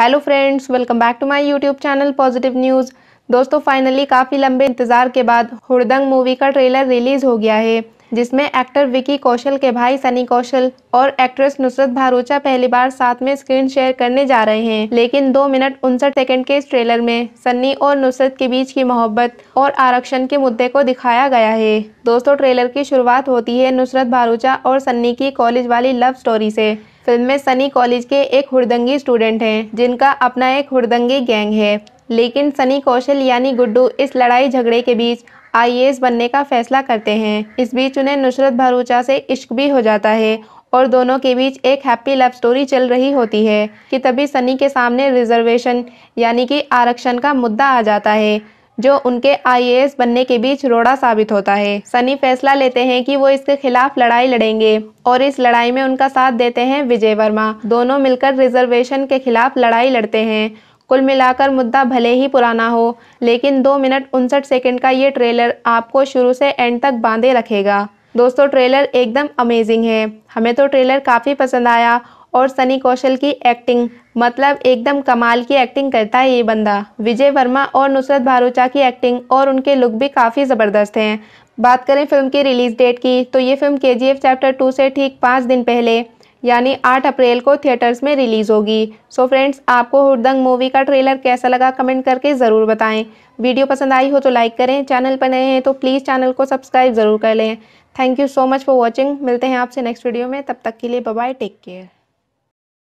hello friends welcome back to my YouTube channel positive news दोस्तों finally काफ़ी लंबे इंतज़ार के बाद हुड़दंग मूवी का ट्रेलर रिलीज़ हो गया है जिसमें एक्टर विकी कौशल के भाई सनी कौशल और एक्ट्रेस नुसरत भारूचा पहली बार साथ में स्क्रीन शेयर करने जा रहे हैं लेकिन दो मिनट उनसठ सेकंड के इस ट्रेलर में सन्नी और नुसरत के बीच की मोहब्बत और आरक्षण के मुद्दे को दिखाया गया है दोस्तों ट्रेलर की शुरुआत होती है नुसरत भारूचा और सन्नी की कॉलेज वाली लव स्टोरी से फिल्म में सनी कॉलेज के एक हुड़दंगी स्टूडेंट हैं जिनका अपना एक हुड़दंगी गैंग है लेकिन सनी कौशल यानी गुड्डू इस लड़ाई झगड़े के बीच आईएएस बनने का फैसला करते हैं इस बीच उन्हें नुसरत भरूचा से इश्क भी हो जाता है और दोनों के बीच एक हैप्पी लव स्टोरी चल रही होती है कि तभी सनी के सामने रिजर्वेशन यानी कि आरक्षण का मुद्दा आ जाता है जो उनके आईएएस बनने के बीच रोड़ा साबित होता है सनी फैसला लेते हैं कि वो इसके खिलाफ लड़ाई लड़ेंगे और इस लड़ाई में उनका साथ देते हैं विजय वर्मा दोनों मिलकर रिजर्वेशन के खिलाफ लड़ाई लड़ते हैं कुल मिलाकर मुद्दा भले ही पुराना हो लेकिन दो मिनट उनसठ सेकेंड का ये ट्रेलर आपको शुरू से एंड तक बांधे रखेगा दोस्तों ट्रेलर एकदम अमेजिंग है हमें तो ट्रेलर काफ़ी पसंद आया और सनी कौशल की एक्टिंग मतलब एकदम कमाल की एक्टिंग करता है ये बंदा विजय वर्मा और नुसरत भारूचा की एक्टिंग और उनके लुक भी काफ़ी ज़बरदस्त हैं बात करें फिल्म की रिलीज़ डेट की तो ये फिल्म के चैप्टर टू से ठीक पाँच दिन पहले यानी 8 अप्रैल को थिएटर्स में रिलीज़ होगी सो so फ्रेंड्स आपको हुरदंग मूवी का ट्रेलर कैसा लगा कमेंट करके ज़रूर बताएं वीडियो पसंद आई हो तो लाइक करें चैनल पर नए हैं तो प्लीज़ चैनल को सब्सक्राइब ज़रूर कर लें thank you so much for watching मिलते हैं आपसे नेक्स्ट वीडियो में तब तक के लिए बाय टेक केयर